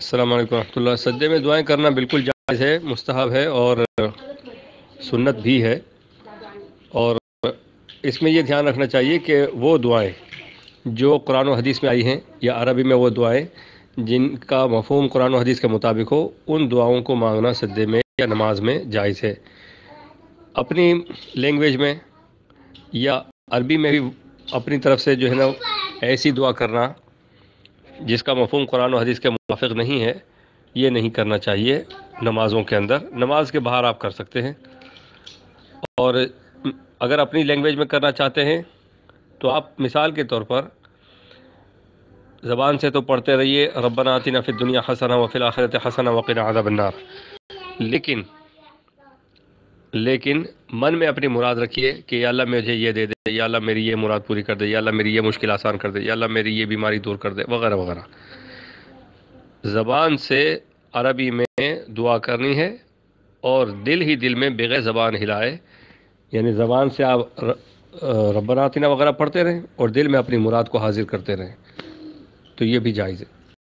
السلام علیکم ورحمۃ اللہ سجدے میں دعائیں کرنا بالکل جائز ہے مستحب ہے اور سنت بھی ہے اور اس میں یہ دھیان رکھنا چاہیے کہ وہ دعائیں جو قرآن و حدیث میں آئی ہیں یا عربی میں وہ دعائیں جن کا مفہوم قرآن و حدیث کے مطابق ہو ان دعاؤں کو مانگنا سجدے میں یا نماز میں جائز ہے اپنی لینگویج میں یا عربی میں بھی اپنی طرف سے جو ہے نا ایسی دعا کرنا جس کا مفہوم قرآن و حدیث کے موافق نہیں ہے یہ نہیں کرنا چاہیے نمازوں کے اندر نماز کے باہر آپ کر سکتے ہیں اور اگر اپنی لینگویج میں کرنا چاہتے ہیں تو آپ مثال کے طور پر زبان سے تو پڑھتے رہیے ربنا نعت فی دنیا حسنہ فی الآخرت حسنا وقنا عذاب النار لیکن لیکن من میں اپنی مراد رکھیے کہ یا اللہ مجھے یہ دے دے یا اللہ میری یہ مراد پوری کر دے یا اللہ میری یہ مشکل آسان کر دے یا اللہ میری یہ بیماری دور کر دے وغیرہ وغیرہ زبان سے عربی میں دعا کرنی ہے اور دل ہی دل میں بغیر زبان ہلائے یعنی زبان سے آپ ربراتینہ وغیرہ پڑھتے رہیں اور دل میں اپنی مراد کو حاضر کرتے رہیں تو یہ بھی جائز ہے